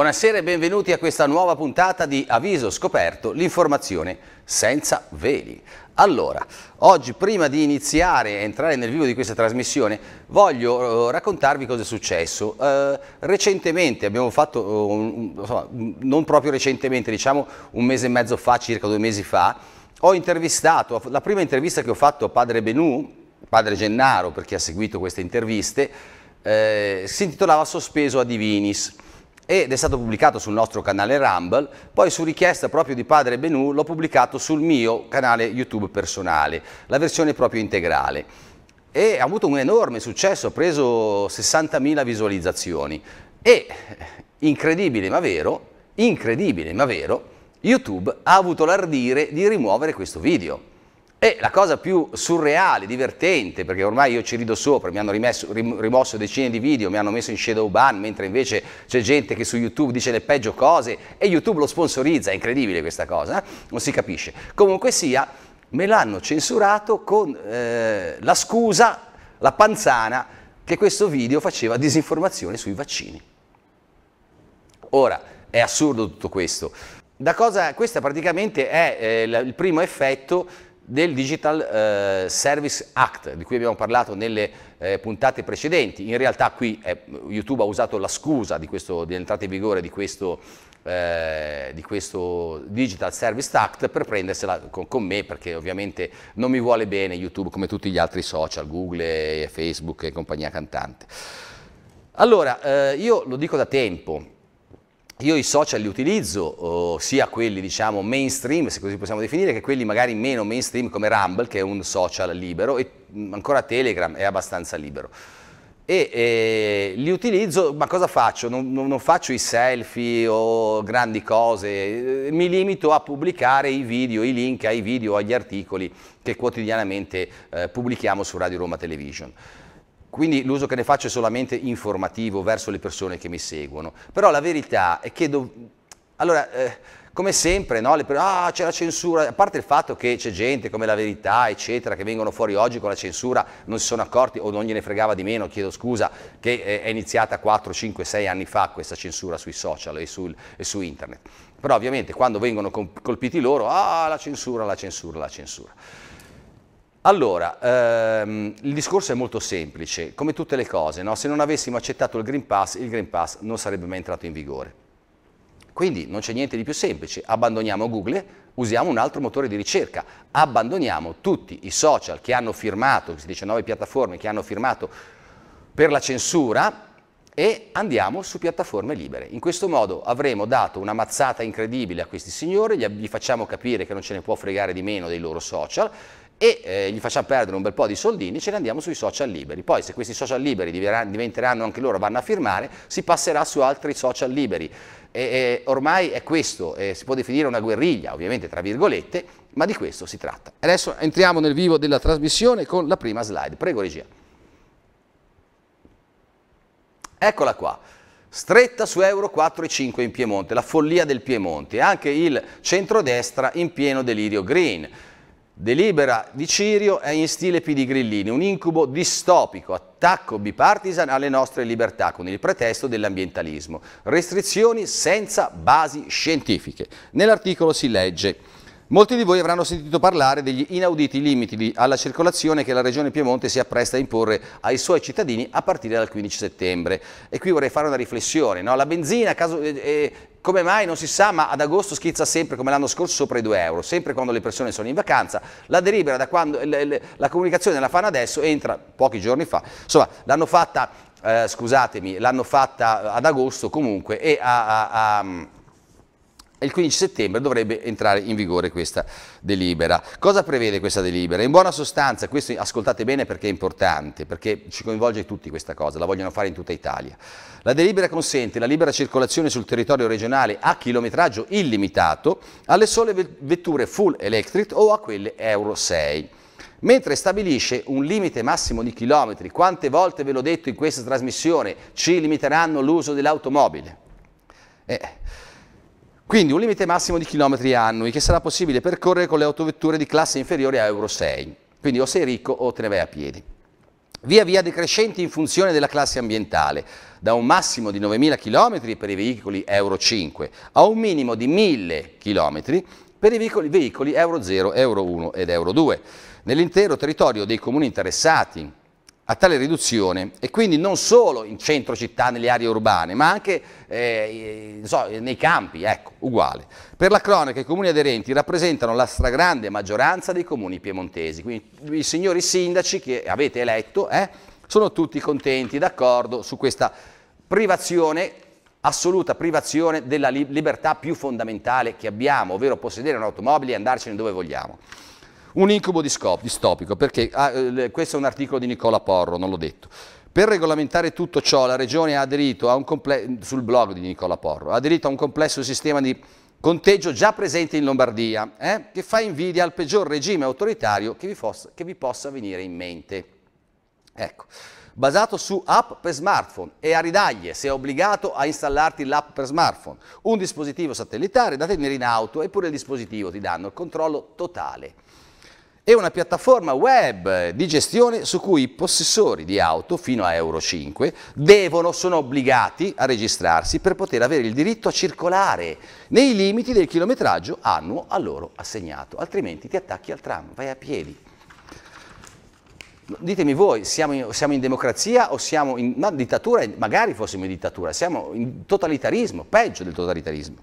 Buonasera e benvenuti a questa nuova puntata di Avviso Scoperto, l'informazione senza veli. Allora, oggi prima di iniziare a entrare nel vivo di questa trasmissione voglio eh, raccontarvi cosa è successo. Eh, recentemente abbiamo fatto, eh, insomma, non proprio recentemente, diciamo un mese e mezzo fa, circa due mesi fa, ho intervistato, la prima intervista che ho fatto a Padre Benù, Padre Gennaro perché ha seguito queste interviste, eh, si intitolava Sospeso a Divinis ed è stato pubblicato sul nostro canale Rumble, poi su richiesta proprio di padre Benù l'ho pubblicato sul mio canale YouTube personale, la versione proprio integrale e ha avuto un enorme successo, ha preso 60.000 visualizzazioni e incredibile ma vero, incredibile ma vero, YouTube ha avuto l'ardire di rimuovere questo video. E la cosa più surreale, divertente, perché ormai io ci rido sopra, mi hanno rimesso, rimosso decine di video, mi hanno messo in shadow ban, mentre invece c'è gente che su YouTube dice le peggio cose e YouTube lo sponsorizza, è incredibile questa cosa, eh? non si capisce. Comunque sia, me l'hanno censurato con eh, la scusa, la panzana, che questo video faceva disinformazione sui vaccini. Ora, è assurdo tutto questo. Cosa, questo praticamente è eh, il primo effetto del Digital eh, Service Act, di cui abbiamo parlato nelle eh, puntate precedenti. In realtà qui eh, YouTube ha usato la scusa di dell'entrata in vigore di questo, eh, di questo, Digital Service Act per prendersela con, con, me, perché ovviamente non mi vuole bene YouTube come tutti gli altri social, Google, Facebook e compagnia cantante. Allora, eh, io lo dico da tempo, io i social li utilizzo, eh, sia quelli diciamo mainstream, se così possiamo definire, che quelli magari meno mainstream come Rumble, che è un social libero, e mm, ancora Telegram è abbastanza libero. E, e li utilizzo, ma cosa faccio? Non, non, non, faccio i selfie o grandi cose, eh, mi limito a pubblicare i video, i link ai video, agli articoli che quotidianamente eh, pubblichiamo su Radio Roma Television quindi l'uso che ne faccio è solamente informativo verso le persone che mi seguono. Però la verità è che... Do... Allora, eh, come sempre, no? le... ah, c'è la censura, a parte il fatto che c'è gente come la verità, eccetera, che vengono fuori oggi con la censura, non si sono accorti o non gliene fregava di meno, chiedo scusa, che eh, è iniziata 4, 5, 6 anni fa questa censura sui social e, sul, e su internet. Però ovviamente quando vengono colpiti loro, ah, la censura, la censura, la censura. Allora, ehm, il discorso è molto semplice, come tutte le cose, no? se non avessimo accettato il Green Pass, il Green Pass non sarebbe mai entrato in vigore. Quindi non c'è niente di più semplice, abbandoniamo Google, usiamo un altro motore di ricerca, abbandoniamo tutti i social che hanno firmato, queste 19 piattaforme che hanno firmato per la censura e andiamo su piattaforme libere. In questo modo avremo dato una mazzata incredibile a questi signori, gli, facciamo capire che non ce ne può fregare di meno dei loro social e eh, gli facciamo perdere un bel po' di soldini, ce ne andiamo sui social liberi. Poi se questi social liberi diventeranno anche loro, vanno a firmare, si passerà su altri social liberi. E, e, ormai è questo, eh, si può definire una guerriglia, ovviamente tra virgolette, ma di questo si tratta. Adesso entriamo nel vivo della trasmissione con la prima slide. Prego regia. Eccola qua. Stretta su Euro 4,5 in Piemonte, la follia del Piemonte, anche il centrodestra in pieno delirio green. Delibera di Cirio è in stile Pidigrillini, un incubo distopico, attacco bipartisan alle nostre libertà con il pretesto dell'ambientalismo, restrizioni senza basi scientifiche. Nell'articolo si legge Molti di voi avranno sentito parlare degli inauditi limiti alla circolazione che la Regione Piemonte si appresta a imporre ai suoi cittadini a partire dal 15 settembre. E qui vorrei fare una riflessione. No? La benzina, caso, eh, eh, come mai non si sa, ma ad agosto schizza sempre come l'anno scorso sopra i 2 euro, sempre quando le persone sono in vacanza. La delibera da quando le, le, la comunicazione la fanno adesso entra pochi giorni fa. Insomma, l'hanno fatta, eh, scusatemi, l'hanno fatta ad agosto comunque e a, a, a il 15 settembre dovrebbe entrare in vigore questa delibera. Cosa prevede questa delibera? In buona sostanza, questo ascoltate bene perché è importante, perché ci coinvolge tutti questa cosa, la vogliono fare in tutta Italia. La delibera consente la libera circolazione sul territorio regionale a chilometraggio illimitato alle sole vetture full electric o a quelle Euro 6 mentre stabilisce un limite massimo di chilometri. Quante volte ve l'ho detto in questa trasmissione, ci limiteranno l'uso dell'automobile. Eh. Quindi un limite massimo di chilometri annui che sarà possibile percorrere con le autovetture di classe inferiore a Euro 6. Quindi o sei ricco o te ne vai a piedi. Via via decrescenti in funzione della classe ambientale, da un massimo di 9.000 km per i veicoli Euro 5 a un minimo di 1.000 km per i veicoli, veicoli Euro 0, Euro 1 ed Euro 2. Nell'intero territorio dei comuni interessati a tale riduzione e quindi non solo in centro città, nelle aree urbane, ma anche eh, so, nei campi, ecco, uguale. Per la cronaca i comuni aderenti rappresentano la stragrande maggioranza dei comuni piemontesi, quindi i signori sindaci che avete eletto eh, sono tutti contenti, d'accordo su questa privazione, assoluta privazione della libertà più fondamentale che abbiamo, ovvero possedere un'automobile e andarcene dove vogliamo. Un incubo distopico, perché ah, eh, questo è un articolo di Nicola Porro, non l'ho detto. Per regolamentare tutto ciò la Regione ha aderito a un complesso, sul blog di Nicola Porro, ha aderito a un complesso sistema di conteggio già presente in Lombardia, eh, che fa invidia al peggior regime autoritario che vi, fosse, che vi possa venire in mente. Ecco basato su app per smartphone e a ridaglie sei obbligato a installarti l'app per smartphone, un dispositivo satellitare da tenere in auto eppure il dispositivo ti danno il controllo totale è una piattaforma web di gestione su cui i possessori di auto fino a Euro 5 devono, sono obbligati a registrarsi per poter avere il diritto a circolare nei limiti del chilometraggio annuo a loro assegnato, altrimenti ti attacchi al tram, vai a piedi. Ditemi voi, siamo in, siamo in democrazia o siamo in dittatura? Magari fossimo in dittatura, siamo in totalitarismo, peggio del totalitarismo.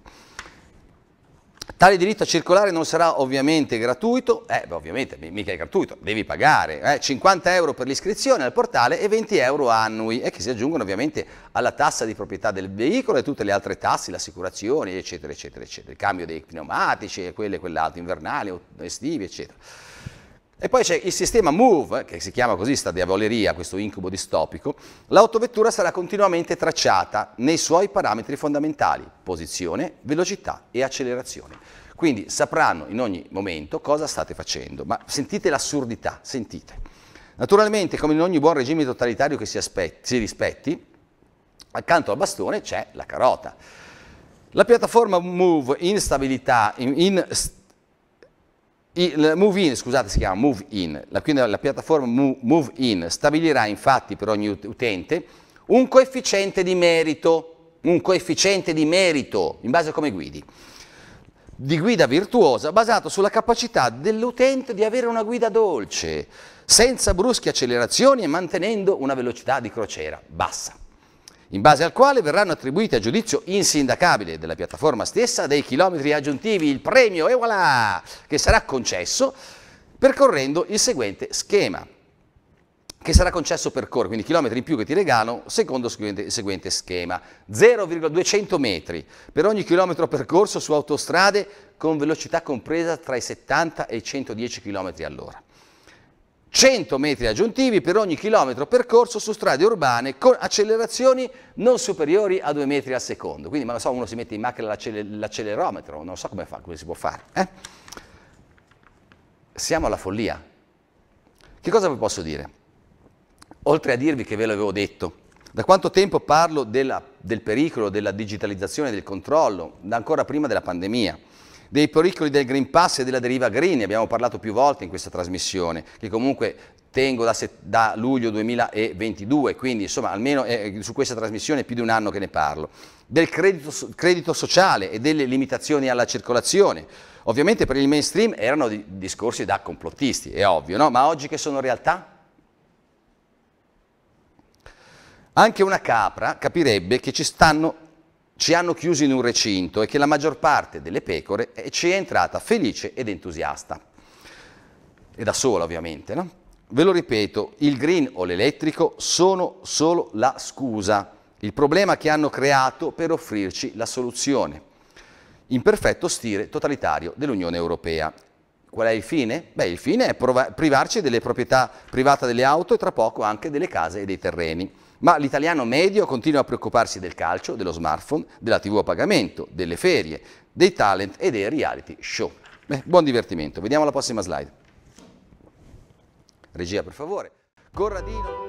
Tale diritto a circolare non sarà ovviamente gratuito, eh, beh, ovviamente mica è gratuito, devi pagare, eh, 50 euro per l'iscrizione al portale e 20 euro annui, eh, che si aggiungono ovviamente alla tassa di proprietà del veicolo e tutte le altre tasse, le assicurazioni, eccetera, eccetera, eccetera, il cambio dei pneumatici e quelle e quell'altro, invernali, estivi, eccetera. E poi c'è il sistema MOVE, eh, che si chiama così sta diavoleria, questo incubo distopico, l'autovettura sarà continuamente tracciata nei suoi parametri fondamentali, posizione, velocità e accelerazione. Quindi sapranno in ogni momento cosa state facendo, ma sentite l'assurdità, sentite. Naturalmente, come in ogni buon regime totalitario che si, aspetti, si rispetti, accanto al bastone c'è la carota. La piattaforma Move in stabilità, in, in st il Move In, scusate, si chiama Move In, la, quindi la piattaforma Move In stabilirà infatti per ogni utente un coefficiente di merito, un coefficiente di merito in base a come guidi, di guida virtuosa basato sulla capacità dell'utente di avere una guida dolce, senza brusche accelerazioni e mantenendo una velocità di crociera bassa in base al quale verranno attribuiti a giudizio insindacabile della piattaforma stessa dei chilometri aggiuntivi, il premio, e voilà, che sarà concesso percorrendo il seguente schema, che sarà concesso percorrere, quindi chilometri in più che ti regalo, secondo il seguente schema, 0,200 metri per ogni chilometro percorso su autostrade con velocità compresa tra i 70 e i 110 km all'ora. 100 metri aggiuntivi per ogni chilometro percorso su strade urbane con accelerazioni non superiori a 2 metri al secondo. Quindi, ma lo so, uno si mette in macchina l'accelerometro, non so come, fa, come si può fare. Eh? Siamo alla follia. Che cosa vi posso dire? Oltre a dirvi che ve l'avevo detto, da quanto tempo parlo della, del pericolo della digitalizzazione del controllo, da ancora prima della pandemia dei pericoli del Green Pass e della deriva Green, ne abbiamo parlato più volte in questa trasmissione, che comunque tengo da, se, da luglio 2022, quindi insomma almeno eh, su questa trasmissione è più di un anno che ne parlo, del credito, credito sociale e delle limitazioni alla circolazione. Ovviamente per il mainstream erano di, discorsi da complottisti, è ovvio, no? ma oggi che sono realtà? Anche una capra capirebbe che ci stanno ci hanno chiusi in un recinto e che la maggior parte delle pecore ci è entrata felice ed entusiasta. E da sola ovviamente, no? Ve lo ripeto, il green o l'elettrico sono solo la scusa, il problema che hanno creato per offrirci la soluzione, in perfetto stile totalitario dell'Unione Europea. Qual è il fine? Beh, il fine è privarci delle proprietà private delle auto e tra poco anche delle case e dei terreni ma l'italiano medio continua a preoccuparsi del calcio, dello smartphone, della tv a pagamento, delle ferie, dei talent e dei reality show. Beh, buon divertimento, vediamo la prossima slide. Regia per favore. Corradino.